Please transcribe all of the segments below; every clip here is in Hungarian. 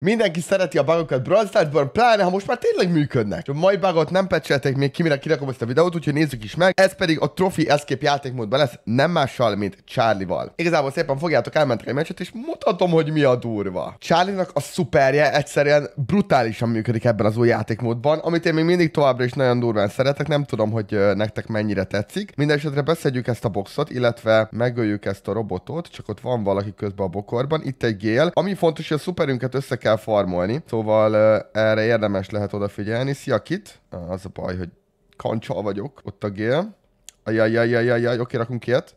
Mindenki szereti a bugokat Brawl Starsban, pláne ha most már tényleg működnek. A mai bugot nem pecseltek még ki, mire kirakom ezt a videót, úgyhogy nézzük is meg. Ez pedig a Trophy Escape játékmódban lesz, nem mással, mint Charlie-val. Igazából szépen fogjátok, elmentek egy meccset, és mutatom, hogy mi a durva. Charlie-nak a szuperje egyszerűen brutálisan működik ebben az új játékmódban, amit én még mindig továbbra is nagyon durván szeretek, nem tudom, hogy nektek mennyire tetszik. Mindenesetre beszedjük ezt a boxot, illetve megöljük ezt a robotot, csak ott van valaki közben a bokorban, itt egy gél. Ami fontos, hogy a szuperünket össze kell kell farmolni, szóval erre érdemes lehet odafigyelni. Szia Kit, az a baj, hogy kancsal vagyok, ott a gél. Ajajajajajaj, oké, rakunk ilyet.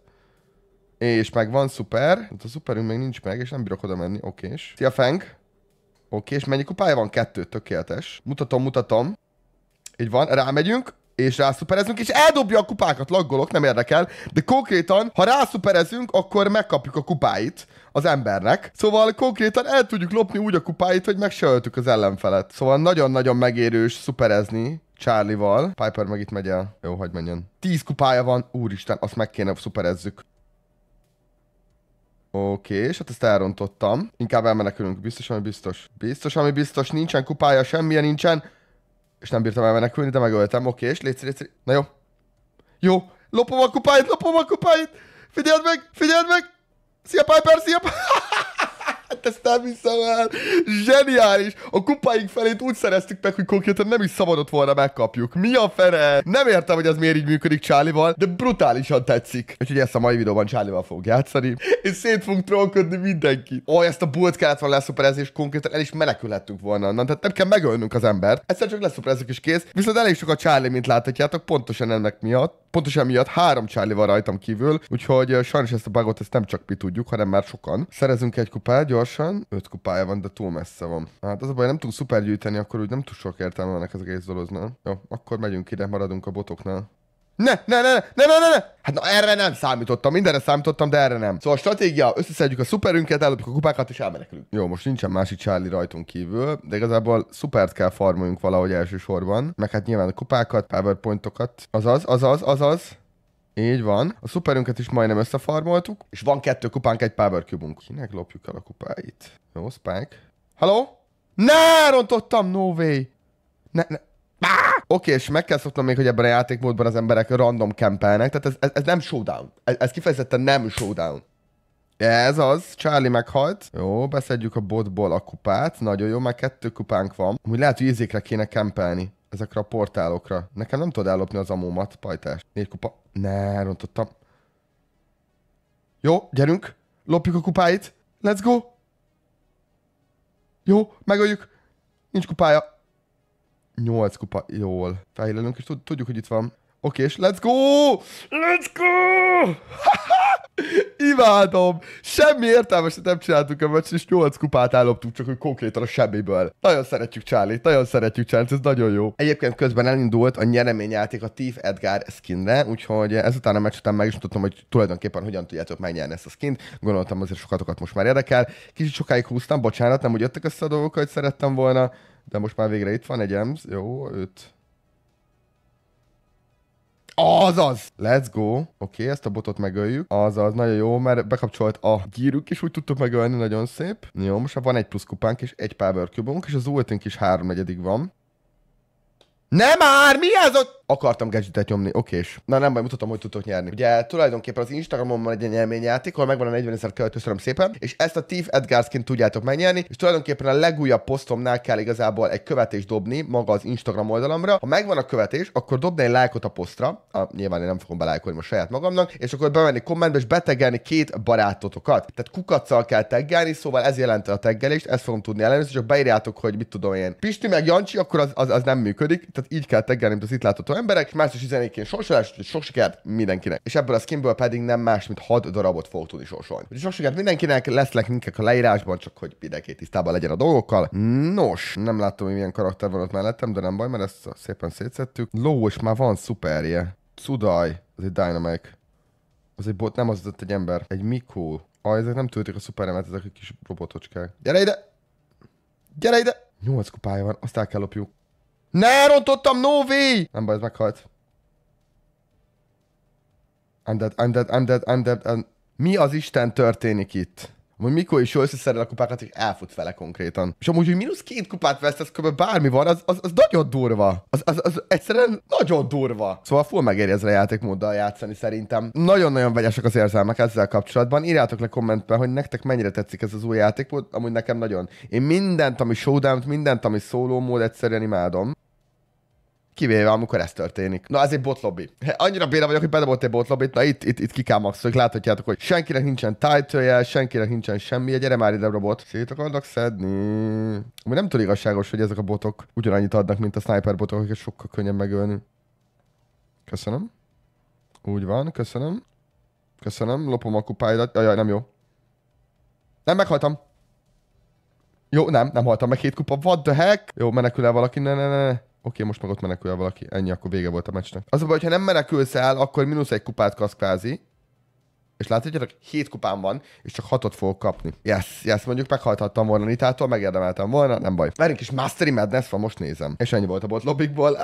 És meg van szuper. Ott hát a szuperünk még nincs meg, és nem bírok oda menni, okés. Szia Feng. Oké, és mennyi kupája van? Kettő, tökéletes. Mutatom, mutatom. Így van, rámegyünk és rászuperezünk, és eldobja a kupákat, laggolok, nem érdekel, de konkrétan, ha rászuperezünk, akkor megkapjuk a kupáit az embernek. Szóval konkrétan el tudjuk lopni úgy a kupáit, hogy meg se az ellenfelet. Szóval nagyon-nagyon megérős szuperezni Charlie-val. Piper meg itt megy el. Jó, hogy menjen. Tíz kupája van, úristen, azt meg kéne szuperezzük. Oké, okay, és hát ezt elrontottam. Inkább elmenekülünk, biztos, ami biztos. Biztos, ami biztos, nincsen kupája, semmilyen nincsen és nem bírtam elmenekülni, de megöltem. Oké, és légy légy Na jó. Jó. Lopom a kupáit, lopom a kupáit! Figyeld meg, figyeld meg! Szia Piper, szia Piper! Hát ezt nem hiszem el. Zseniális. A kupáink felét úgy szereztük meg, hogy konkrétan nem is szabadott volna megkapjuk. Mi a fene? Nem értem, hogy ez miért így működik Csálival, de brutálisan tetszik. Úgyhogy ezt a mai videóban Csálival fog játszani. És szét fogunk trollkodni mindenki. Ó, oh, ezt a bult kellett volna leszuperezni, és konkrétan el is menekülhettünk volna. Na, tehát nem kell megölnünk az embert. Egyszer csak leszuperezzük és kész. Viszont elég sok a csáli, mint láthatjátok, pontosan ennek miatt. Pontosan miatt három csáli van rajtam kívül, úgyhogy sajnos ezt a bagot ezt nem csak mi tudjuk, hanem már sokan. Szerezünk egy kupát gyorsan. Öt kupája van, de túl messze van. Hát az a baj, nem tudunk szuper akkor úgy nem túl sok értelme van ezek az egész dolognak. Jó, akkor megyünk ide, maradunk a botoknál. Ne, ne, ne, ne, ne, ne, ne! Hát na erre nem számítottam, mindenre számítottam, de erre nem. Szóval a stratégia, összeszedjük a szuperünket, ellopjuk a kupákat és elmenekülünk. Jó, most nincsen másik Charlie rajtunk kívül, de igazából szupert kell farmoljunk valahogy elsősorban. Meg hát nyilván a kupákat, powerpointokat. Azaz, azaz, azaz. Így van. A szuperünket is majdnem összefarmoltuk, és van kettő kupánk, egy power cube-unk. Kinek lopjuk el a kupáit? Jó, Spike. Hello? Ne, rontottam, no way. Ne, ne. Oké, és meg kell szoknom még, hogy ebben a játékmódban az emberek random kempelnek, tehát ez, ez, ez nem showdown. Ez, ez kifejezetten nem showdown. Ez az, Charlie meghalt. Jó, beszedjük a botból a kupát. Nagyon jó, már kettő kupánk van. Amúgy lehet, hogy ízékre kéne kempelni. Ezekre a portálokra. Nekem nem tud ellopni az amómat, pajtás. Négy kupa. Ne, rontottam. Jó, gyerünk. Lopjuk a kupáit. Let's go. Jó, megöljük. Nincs kupája. 8 kupa, jól. Fejlelünk, és tudjuk, hogy itt van. Oké, és let's go! Let's go! Imádom! Semmi értelmeset nem csináltuk a meccsen, és 8 kupát elloptuk, csak hogy konkrétan a semmiből. Nagyon szeretjük Charlie, nagyon szeretjük Charlie, ez nagyon jó. Egyébként közben elindult a nyereményjáték a Thief Edgar skinre, úgyhogy ezután a meccs után meg is mutattam, hogy tulajdonképpen hogyan tudjátok megnyerni ezt a skint. Gondoltam azért sokatokat most már érdekel. Kicsit sokáig húztam, bocsánat, nem úgy jöttek össze a dolgok, hogy szerettem volna. De most már végre itt van egy EMS, jó, őt... Azaz! Let's go! Oké, okay, ezt a botot megöljük. Azaz, nagyon jó, mert bekapcsolt a gyűrűk és úgy tudtuk megölni, nagyon szép. Jó, most már van egy plusz kupánk, és egy power cube és az ultink is háromnegyedik van. Nem már, mi az ott? Akartam gadgetet nyomni, oké. Na nem baj, mutatom, hogy tudtok nyerni. Ugye tulajdonképpen az Instagramon van egy nyelményjáték, ahol megvan a 40 ezer költ, köszönöm szépen, és ezt a Thief Edgarsként tudjátok megnyerni, és tulajdonképpen a legújabb posztomnál kell igazából egy követést dobni maga az Instagram oldalamra. Ha megvan a követés, akkor dobni egy lájkot a posztra, a, nyilván én nem fogom belájkolni most saját magamnak, és akkor bemenni kommentbe és betegelni két barátotokat. Tehát kukacsal kell teggelni, szóval ez jelenti a teggelést, ezt fogom tudni ellenőrizni, csak beírjátok, hogy mit tudom én. Pisti meg Jancsi, akkor az, az, az nem működik. Tehát tehát így kell tegelni, mint az itt látható emberek. Március 14-én sorsolás, hogy sok sikert mindenkinek. És ebből a skinből pedig nem más, mint 6 darabot fog tudni sorsolni. Úgyhogy sok sikert mindenkinek, lesznek linkek a leírásban, csak hogy mindenki tisztában legyen a dolgokkal. Nos, nem látom, hogy milyen karakter van ott mellettem, de nem baj, mert ezt szépen szétszettük. Ló, és már van szuperje. Cudaj, az egy Dynamic. Az egy bot, nem az ott egy ember. Egy Mikó. Ah, ezek nem töltik a szuperemet, ezek a kis robotocskák. Gyere ide! Gyere ide! Nyolc kupája van, azt el kell lopjuk. Ne, rontottam, no way! Nem baj, ez meghalt. I'm dead, I'm dead, I'm dead, I'm dead, I'm... Mi az Isten történik itt? Amúgy mikor is jól összeszerel a kupákat, hogy elfut vele konkrétan. És amúgy, hogy mínusz két kupát vesz, ez kb. bármi van, az, az, az nagyon durva. Az, az, az egyszerűen nagyon durva. Szóval full megéri ezre játékmóddal játszani szerintem. Nagyon-nagyon vegyesek az érzelmek ezzel kapcsolatban. Írjátok le kommentben, hogy nektek mennyire tetszik ez az új játékmód, amúgy nekem nagyon. Én mindent, ami showdown mindent, ami szóló mód egyszerűen imádom. Kivéve, amikor ez történik. Na, ez egy botlobby. Annyira béna vagyok, hogy bedobott egy botlobbit, na itt, itt, itt maxolni. Láthatjátok, hogy senkinek nincsen title senkinek nincsen semmi. Gyere már ide, robot. Szét akarnak szedni. Ami nem túl igazságos, hogy ezek a botok ugyanannyit adnak, mint a sniper botok, akiket sokkal könnyebb megölni. Köszönöm. Úgy van, köszönöm. Köszönöm, lopom a kupáidat. Jajaj, nem jó. Nem, meghaltam. Jó, nem, nem haltam meg hét kupa. What the heck? Jó, menekül el valaki. Ne, ne, ne oké, most meg ott menekül el valaki, ennyi, akkor vége volt a meccsnek. Az a baj, ha nem menekülsz el, akkor mínusz egy kupát És kvázi, és látjátok, hét kupám van, és csak hatot fogok kapni. Yes, yes, mondjuk meghajthattam volna Nitától, megérdemeltem volna, nem baj. Várjunk is Mastery Madness van, most nézem. És ennyi volt a bot lobbikból. Ah!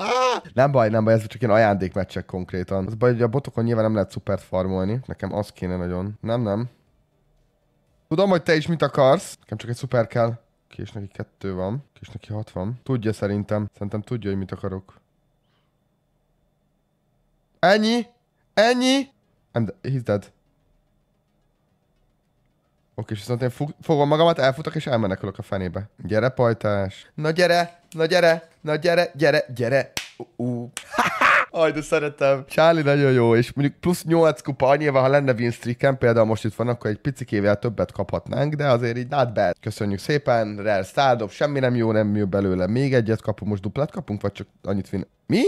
Nem baj, nem baj, ez csak ilyen ajándékmeccsek konkrétan. Az baj, hogy a botokon nyilván nem lehet szupert farmolni. Nekem az kéne nagyon. Nem, nem. Tudom, hogy te is mit akarsz. Nekem csak egy szuper kell. Kés neki kettő van. kés neki hat van. Tudja szerintem. Szerintem tudja, hogy mit akarok. Ennyi! Ennyi! I'm he's dead. Oké, és viszont én fog, fogom magamat, elfutok és elmenekülök a fenébe. Gyere, pajtás! Na gyere! Na gyere! Na gyere! Gyere! Gyere! Uh -uh. Aj, de szeretem. Charlie nagyon jó, és mondjuk plusz 8 kupa, nyilván ha lenne win streaken, például most itt van, akkor egy picikével többet kaphatnánk, de azért így not bad. Köszönjük szépen, Rare Stardob, semmi nem jó, nem jó belőle. Még egyet kapunk, most duplát kapunk, vagy csak annyit win? Mi?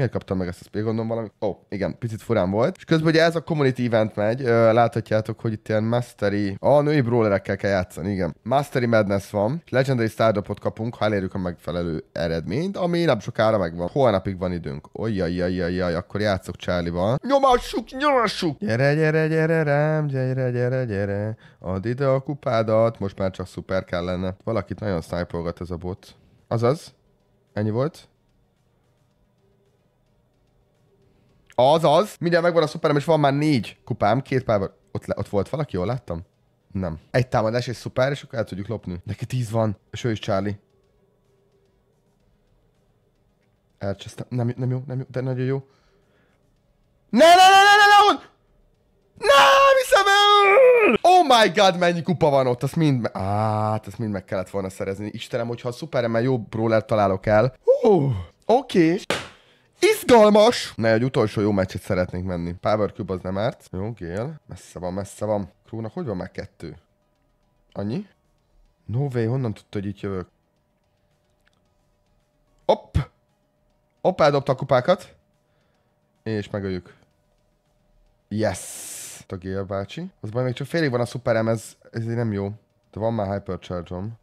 Miért kaptam meg ezt a spél? Gondolom valami... Ó, oh, igen, picit furán volt. És közben ugye ez a community event megy, láthatjátok, hogy itt ilyen mastery... A oh, női brawlerekkel kell játszani, igen. Mastery Madness van, Legendary Stardropot kapunk, ha elérjük a megfelelő eredményt, ami nem sokára megvan. Holnapig van időnk. jaj, akkor játszok Charlie-val. Nyomassuk, nyomassuk! Gyere, gyere, gyere rám, gyere, gyere, gyere. Add ide a kupádat, most már csak szuper kell lenne. Valakit nagyon sniperolgat ez a bot. Azaz, ennyi volt. Azaz, mindjárt megvan a szuperem, és van már négy kupám, két párban. Ott, le, ott volt valaki, jól láttam? Nem. Egy támadás, egy szuper, és akkor el tudjuk lopni. Neki tíz van, és ő is Charlie. Elcsesztem. Nem, nem jó, nem jó, de nagyon jó. Ne, ne, ne, ne, ne, ne, ott! Nem hiszem Oh my god, mennyi kupa van ott, azt mind, me- ah, azt mind meg kellett volna szerezni. Istenem, hogyha a szuperemmel jó brawler találok el. Hú, oké. Okay. Izgalmas! Ne, egy utolsó jó meccset szeretnénk menni. Power Cube az nem árt. Jó, Gél. Messze van, messze van. Króna, hogy van már kettő? Annyi? No way, honnan tudta, hogy itt jövök? Hopp! Hopp, eldobta a kupákat. És megöljük. Yes! A Gél bácsi. Az baj, még csak félig van a szuperem, ez, ez nem jó. De van már Hypercharge-om.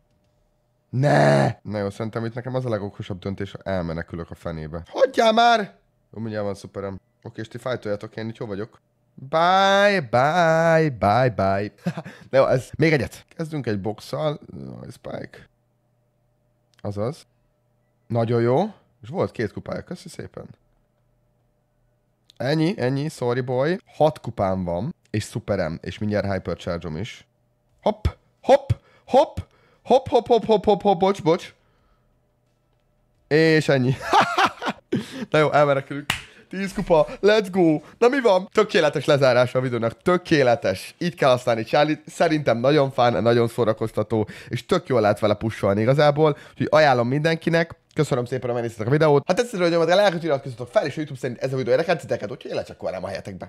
Ne! Na jó, szerintem itt nekem az a legokosabb döntés, ha elmenekülök a fenébe. Hagyjál már! Jó, mindjárt van szuperem. Oké, és ti fájtoljatok, én itt jó vagyok. Bye, bye, bye, bye. Na jó, ez még egyet. Kezdünk egy boxal. Spike. Azaz. Nagyon jó. És volt két kupája, köszi szépen. Ennyi, ennyi, sorry boy. Hat kupám van, és szuperem, és mindjárt hypercharge is. Hopp, hopp, hopp, Hop hop hop, hop hop hop bocs, bocs. És ennyi. Na jó, elmerekülünk. 10 kupa, let's go! Na mi van? Tökéletes lezárás a videónak, tökéletes. Itt kell használni charlie szerintem nagyon fán, nagyon szórakoztató, és tök jól lehet vele pusolni igazából, úgyhogy ajánlom mindenkinek, Köszönöm szépen, hogy megnéztetek a videót. Ha tetszett a nyomod el lehet, hogy iratkozzatok fel, és a YouTube szerint ez a videó érdekelt titeket, úgyhogy én a helyetekbe.